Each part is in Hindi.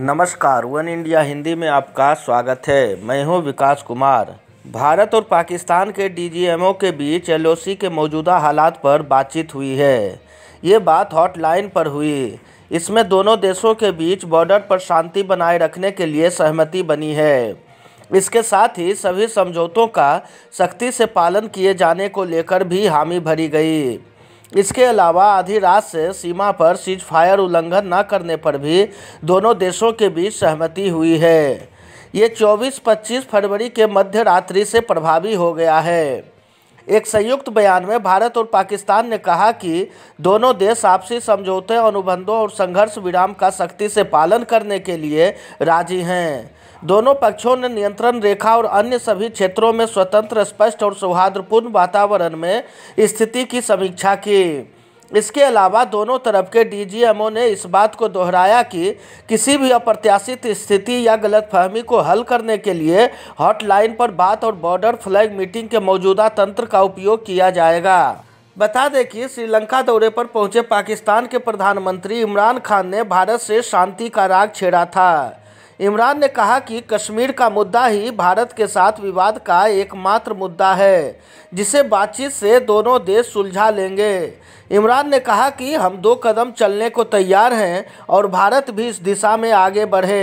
नमस्कार वन इंडिया हिंदी में आपका स्वागत है मैं हूं विकास कुमार भारत और पाकिस्तान के डीजीएमओ के बीच एलओसी के मौजूदा हालात पर बातचीत हुई है ये बात हॉटलाइन पर हुई इसमें दोनों देशों के बीच बॉर्डर पर शांति बनाए रखने के लिए सहमति बनी है इसके साथ ही सभी समझौतों का सख्ती से पालन किए जाने को लेकर भी हामी भरी गई इसके अलावा आधी रात से सीमा पर सीज फायर उल्लंघन न करने पर भी दोनों देशों के बीच सहमति हुई है ये 24-25 फरवरी के मध्य रात्रि से प्रभावी हो गया है एक संयुक्त बयान में भारत और पाकिस्तान ने कहा कि दोनों देश आपसी समझौते अनुबंधों और संघर्ष विराम का सख्ती से पालन करने के लिए राजी हैं दोनों पक्षों ने नियंत्रण रेखा और अन्य सभी क्षेत्रों में स्वतंत्र स्पष्ट और सौहार्दपूर्ण वातावरण में स्थिति की समीक्षा की इसके अलावा दोनों तरफ के डीजीएमओ ने इस बात को दोहराया कि किसी भी अप्रत्याशित स्थिति या गलतफहमी को हल करने के लिए हॉटलाइन पर बात और बॉर्डर फ्लैग मीटिंग के मौजूदा तंत्र का उपयोग किया जाएगा बता दें कि श्रीलंका दौरे पर पहुंचे पाकिस्तान के प्रधानमंत्री इमरान खान ने भारत से शांति का राग छेड़ा था इमरान ने कहा कि कश्मीर का मुद्दा ही भारत के साथ विवाद का एकमात्र मुद्दा है जिसे बातचीत से दोनों देश सुलझा लेंगे इमरान ने कहा कि हम दो कदम चलने को तैयार हैं और भारत भी इस दिशा में आगे बढ़े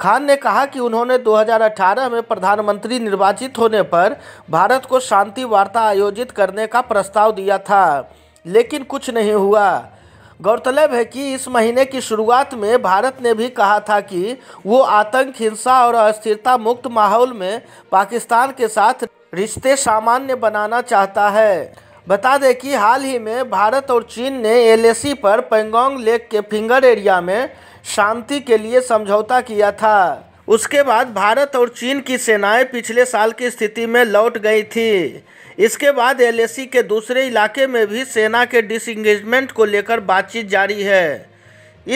खान ने कहा कि उन्होंने 2018 में प्रधानमंत्री निर्वाचित होने पर भारत को शांति वार्ता आयोजित करने का प्रस्ताव दिया था लेकिन कुछ नहीं हुआ गौरतलब है कि इस महीने की शुरुआत में भारत ने भी कहा था कि वो आतंक हिंसा और अस्थिरता मुक्त माहौल में पाकिस्तान के साथ रिश्ते सामान्य बनाना चाहता है बता दें कि हाल ही में भारत और चीन ने एलएसी पर पेंगोंग लेक के फिंगर एरिया में शांति के लिए समझौता किया था उसके बाद भारत और चीन की सेनाएं पिछले साल की स्थिति में लौट गई थी इसके बाद एलएसी के दूसरे इलाके में भी सेना के डिसंगेजमेंट को लेकर बातचीत जारी है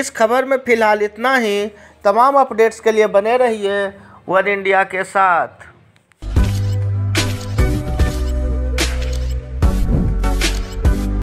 इस खबर में फिलहाल इतना ही तमाम अपडेट्स के लिए बने रहिए वन इंडिया के साथ